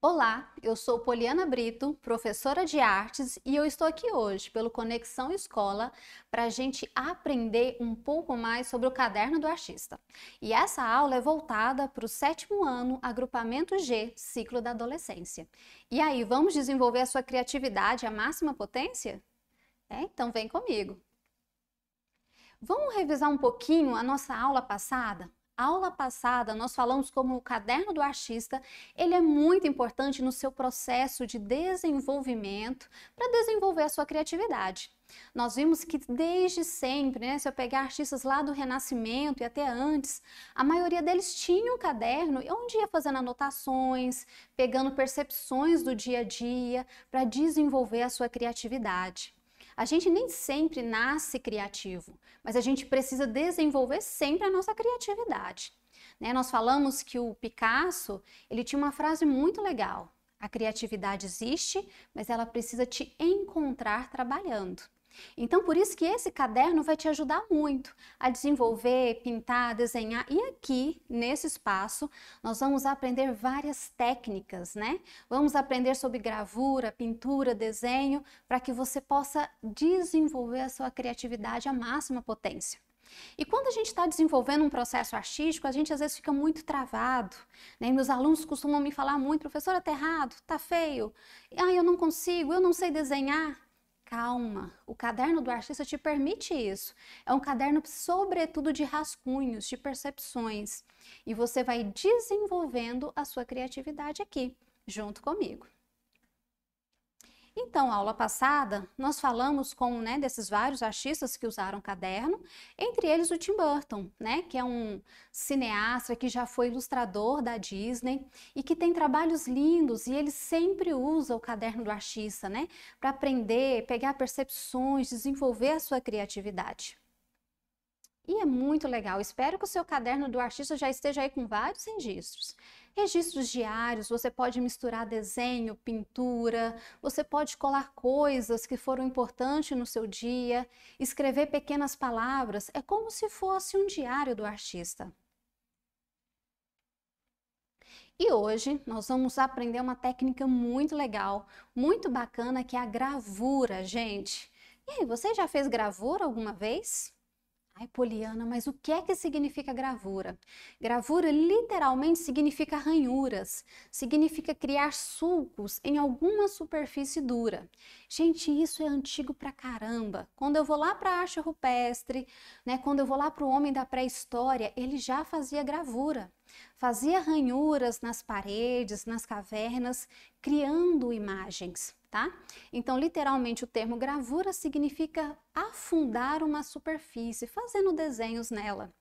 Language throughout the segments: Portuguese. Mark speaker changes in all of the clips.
Speaker 1: Olá, eu sou Poliana Brito, professora de artes, e eu estou aqui hoje pelo Conexão Escola para a gente aprender um pouco mais sobre o caderno do artista. E essa aula é voltada para o sétimo ano, agrupamento G, ciclo da adolescência. E aí, vamos desenvolver a sua criatividade à máxima potência? É, então vem comigo! Vamos revisar um pouquinho a nossa aula passada? A aula passada nós falamos como o caderno do artista, ele é muito importante no seu processo de desenvolvimento para desenvolver a sua criatividade. Nós vimos que desde sempre, né, se eu pegar artistas lá do Renascimento e até antes, a maioria deles tinha um caderno onde ia fazendo anotações, pegando percepções do dia a dia para desenvolver a sua criatividade. A gente nem sempre nasce criativo, mas a gente precisa desenvolver sempre a nossa criatividade. Né? Nós falamos que o Picasso ele tinha uma frase muito legal: a criatividade existe, mas ela precisa te encontrar trabalhando. Então, por isso que esse caderno vai te ajudar muito a desenvolver, pintar, desenhar. E aqui, nesse espaço, nós vamos aprender várias técnicas, né? Vamos aprender sobre gravura, pintura, desenho, para que você possa desenvolver a sua criatividade à máxima potência. E quando a gente está desenvolvendo um processo artístico, a gente às vezes fica muito travado. Né? Meus alunos costumam me falar muito, professora, tá errado, tá feio, ah, eu não consigo, eu não sei desenhar calma. O caderno do artista te permite isso. É um caderno, sobretudo, de rascunhos, de percepções. E você vai desenvolvendo a sua criatividade aqui, junto comigo. Então, aula passada, nós falamos com, né, desses vários artistas que usaram caderno, entre eles o Tim Burton, né, que é um cineasta que já foi ilustrador da Disney e que tem trabalhos lindos e ele sempre usa o caderno do artista, né, para aprender, pegar percepções, desenvolver a sua criatividade. E é muito legal. Espero que o seu caderno do artista já esteja aí com vários registros. Registros diários, você pode misturar desenho, pintura, você pode colar coisas que foram importantes no seu dia, escrever pequenas palavras, é como se fosse um diário do artista. E hoje nós vamos aprender uma técnica muito legal, muito bacana, que é a gravura, gente. E aí, você já fez gravura alguma vez? Ai, Poliana, mas o que é que significa gravura? Gravura literalmente significa ranhuras, significa criar sulcos em alguma superfície dura. Gente, isso é antigo pra caramba. Quando eu vou lá para a arte rupestre, né, quando eu vou lá para o homem da pré-história, ele já fazia gravura. Fazia ranhuras nas paredes, nas cavernas, criando imagens tá? Então, literalmente, o termo gravura significa afundar uma superfície, fazendo desenhos nela.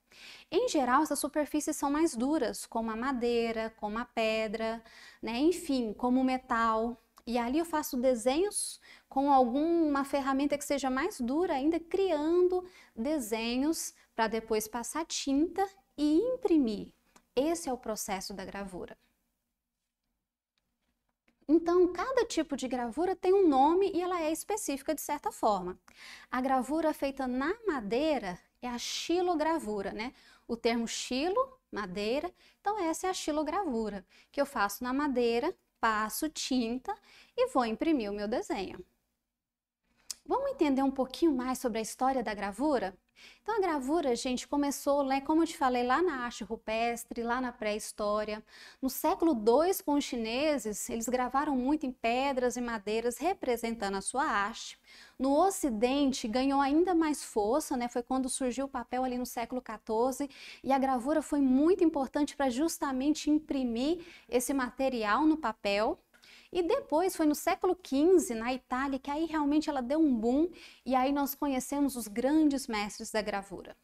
Speaker 1: Em geral, essas superfícies são mais duras, como a madeira, como a pedra, né? enfim, como o metal. E ali eu faço desenhos com alguma ferramenta que seja mais dura ainda, criando desenhos para depois passar tinta e imprimir. Esse é o processo da gravura. Então, cada tipo de gravura tem um nome e ela é específica de certa forma. A gravura feita na madeira é a xilogravura, né? O termo xilo, madeira, então essa é a xilogravura, que eu faço na madeira, passo tinta e vou imprimir o meu desenho. Vamos entender um pouquinho mais sobre a história da gravura? Então a gravura, gente, começou, né, como eu te falei, lá na arte rupestre, lá na pré-história. No século II, com os chineses, eles gravaram muito em pedras e madeiras representando a sua arte. No Ocidente ganhou ainda mais força, né? Foi quando surgiu o papel ali no século XIV e a gravura foi muito importante para justamente imprimir esse material no papel e depois foi no século XV, na Itália, que aí realmente ela deu um boom e aí nós conhecemos os grandes mestres da gravura.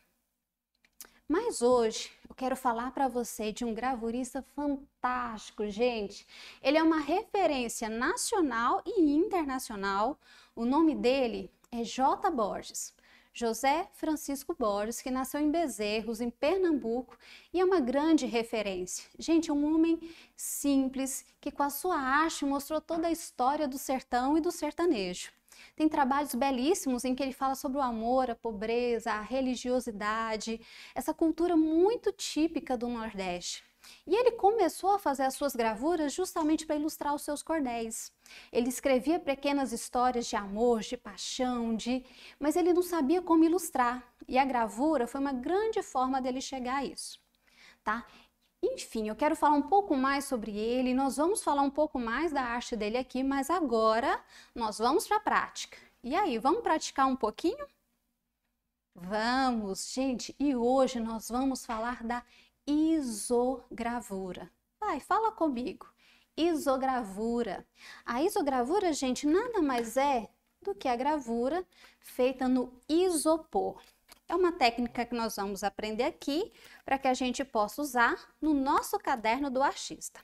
Speaker 1: Mas hoje eu quero falar para você de um gravurista fantástico, gente. Ele é uma referência nacional e internacional. O nome dele é J. Borges. José Francisco Borges, que nasceu em Bezerros, em Pernambuco, e é uma grande referência. Gente, um homem simples que com a sua arte mostrou toda a história do sertão e do sertanejo. Tem trabalhos belíssimos em que ele fala sobre o amor, a pobreza, a religiosidade, essa cultura muito típica do Nordeste. E ele começou a fazer as suas gravuras justamente para ilustrar os seus cordéis. Ele escrevia pequenas histórias de amor, de paixão, de, mas ele não sabia como ilustrar. E a gravura foi uma grande forma dele chegar a isso, tá? Enfim, eu quero falar um pouco mais sobre ele, nós vamos falar um pouco mais da arte dele aqui, mas agora nós vamos para a prática. E aí, vamos praticar um pouquinho? Vamos, gente, e hoje nós vamos falar da isogravura. Vai, fala comigo. Isogravura. A isogravura, gente, nada mais é do que a gravura feita no isopor. É uma técnica que nós vamos aprender aqui para que a gente possa usar no nosso caderno do artista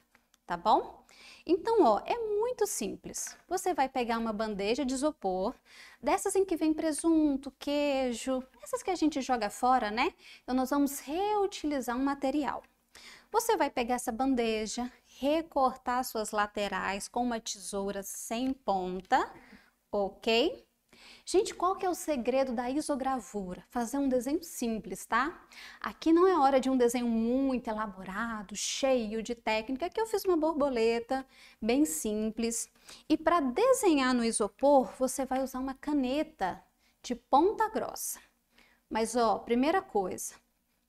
Speaker 1: tá bom? Então, ó, é muito simples. Você vai pegar uma bandeja de isopor, dessas em que vem presunto, queijo, essas que a gente joga fora, né? Então, nós vamos reutilizar um material. Você vai pegar essa bandeja, recortar suas laterais com uma tesoura sem ponta, ok? Gente, qual que é o segredo da isogravura? Fazer um desenho simples, tá? Aqui não é hora de um desenho muito elaborado, cheio de técnica. Aqui eu fiz uma borboleta bem simples. E para desenhar no isopor, você vai usar uma caneta de ponta grossa. Mas, ó, primeira coisa,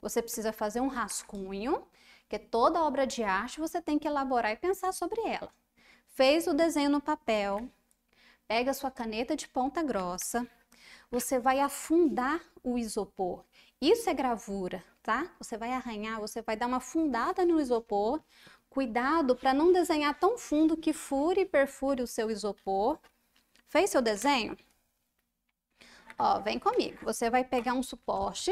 Speaker 1: você precisa fazer um rascunho, que é toda obra de arte você tem que elaborar e pensar sobre ela. Fez o desenho no papel, pega sua caneta de ponta grossa, você vai afundar o isopor. Isso é gravura, tá? Você vai arranhar, você vai dar uma afundada no isopor. Cuidado para não desenhar tão fundo que fure e perfure o seu isopor. Fez seu desenho? Ó, vem comigo. Você vai pegar um suporte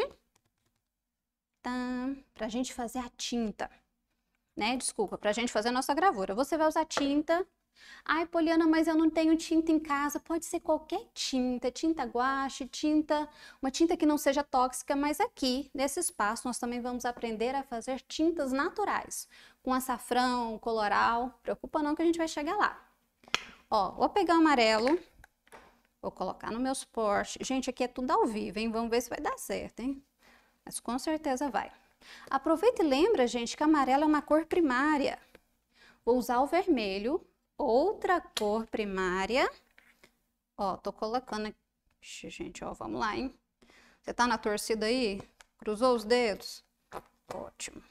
Speaker 1: para a gente fazer a tinta, né? Desculpa, para a gente fazer a nossa gravura. Você vai usar tinta Ai, Poliana, mas eu não tenho tinta em casa. Pode ser qualquer tinta, tinta guache, tinta, uma tinta que não seja tóxica, mas aqui, nesse espaço, nós também vamos aprender a fazer tintas naturais, com açafrão, coloral. Preocupa não que a gente vai chegar lá. Ó, vou pegar o amarelo, vou colocar no meu suporte. Gente, aqui é tudo ao vivo, hein? Vamos ver se vai dar certo, hein? Mas com certeza vai. Aproveita e lembra, gente, que amarelo é uma cor primária. Vou usar o vermelho outra cor primária. Ó, tô colocando aqui. gente, ó, vamos lá, hein? Você tá na torcida aí? Cruzou os dedos? Ótimo.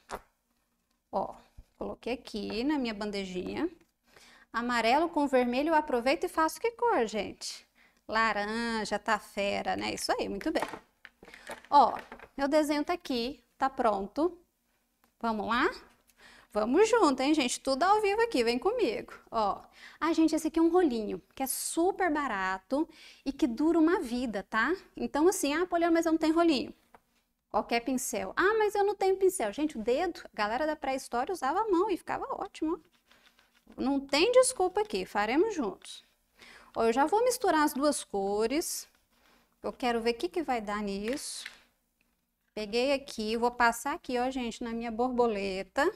Speaker 1: Ó, coloquei aqui na minha bandejinha. Amarelo com vermelho, eu aproveito e faço que cor, gente? Laranja, tá fera, né? Isso aí, muito bem. Ó, meu desenho tá aqui, tá pronto. Vamos lá? Vamos junto, hein, gente? Tudo ao vivo aqui, vem comigo. Ó, ah, gente, esse aqui é um rolinho que é super barato e que dura uma vida, tá? Então, assim, ah, Poliana, mas eu não tenho rolinho. Qualquer pincel. Ah, mas eu não tenho pincel. Gente, o dedo, a galera da pré-história usava a mão e ficava ótimo. Não tem desculpa aqui, faremos juntos. Ó, eu já vou misturar as duas cores. Eu quero ver o que, que vai dar nisso. Peguei aqui, vou passar aqui, ó, gente, na minha borboleta.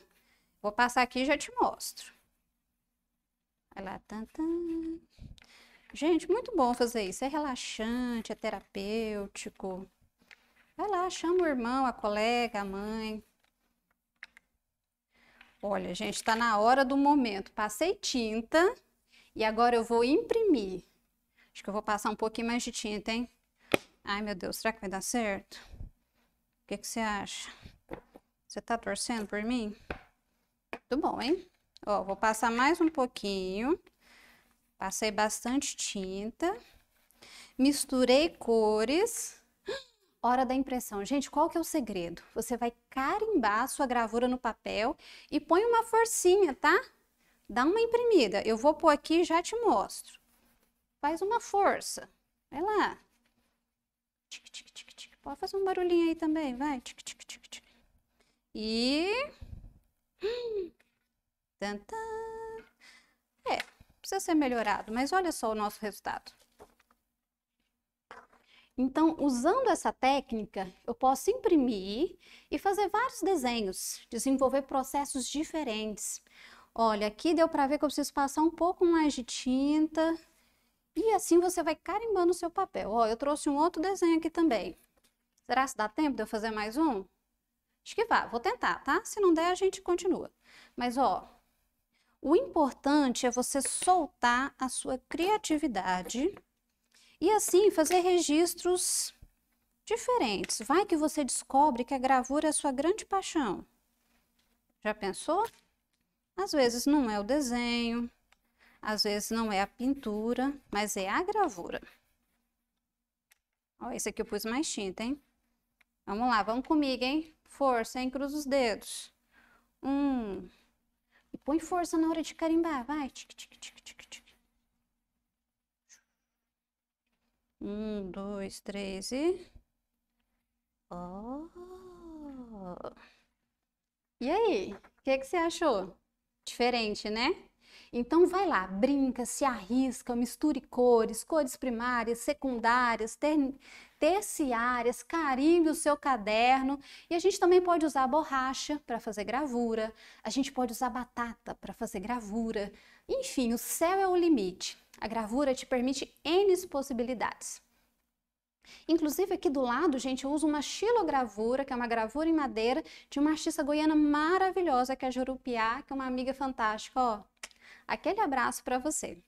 Speaker 1: Vou passar aqui e já te mostro. Vai lá, tan, tan. Gente, muito bom fazer isso. É relaxante, é terapêutico. Vai lá, chama o irmão, a colega, a mãe. Olha, gente, está na hora do momento. Passei tinta e agora eu vou imprimir. Acho que eu vou passar um pouquinho mais de tinta, hein? Ai, meu Deus, será que vai dar certo? O que, que você acha? Você está torcendo por mim? Muito bom, hein? Ó, vou passar mais um pouquinho. Passei bastante tinta. Misturei cores. Hora da impressão. Gente, qual que é o segredo? Você vai carimbar a sua gravura no papel e põe uma forcinha, tá? Dá uma imprimida. Eu vou pôr aqui e já te mostro. Faz uma força. Vai lá. Tic, tic, tic, tic. Pode fazer um barulhinho aí também, vai. Tic, tic, tic, tic. E... Tantã. É, precisa ser melhorado, mas olha só o nosso resultado. Então, usando essa técnica, eu posso imprimir e fazer vários desenhos, desenvolver processos diferentes. Olha, aqui deu para ver que eu preciso passar um pouco mais de tinta. E assim você vai carimbando o seu papel. Ó, eu trouxe um outro desenho aqui também. Será que dá tempo de eu fazer mais um? Acho que vai, vou tentar, tá? Se não der, a gente continua. Mas, ó, o importante é você soltar a sua criatividade e assim fazer registros diferentes. Vai que você descobre que a gravura é a sua grande paixão. Já pensou? Às vezes não é o desenho, às vezes não é a pintura, mas é a gravura. Ó, esse aqui eu pus mais tinta, hein? Vamos lá, vamos comigo, hein? Força, hein? Cruza os dedos. Um, e põe força na hora de carimbar, vai. Tic, tic, tic, tic, tic. Um, dois, três e... Oh. E aí, o que, que você achou? Diferente, né? Então vai lá, brinca, se arrisca, misture cores, cores primárias, secundárias, ter terciárias, carimbe o seu caderno. E a gente também pode usar borracha para fazer gravura, a gente pode usar batata para fazer gravura. Enfim, o céu é o limite. A gravura te permite N possibilidades. Inclusive aqui do lado, gente, eu uso uma xilogravura, que é uma gravura em madeira de uma artista goiana maravilhosa, que é a Jurupiá, que é uma amiga fantástica, ó aquele abraço para você.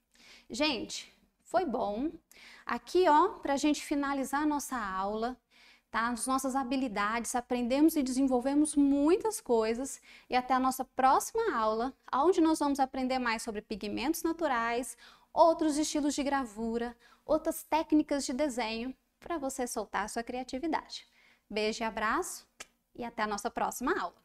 Speaker 1: Gente, foi bom. Aqui, ó, para a gente finalizar a nossa aula, tá? As nossas habilidades, aprendemos e desenvolvemos muitas coisas. E até a nossa próxima aula, onde nós vamos aprender mais sobre pigmentos naturais, outros estilos de gravura, outras técnicas de desenho para você soltar a sua criatividade. Beijo e abraço e até a nossa próxima aula.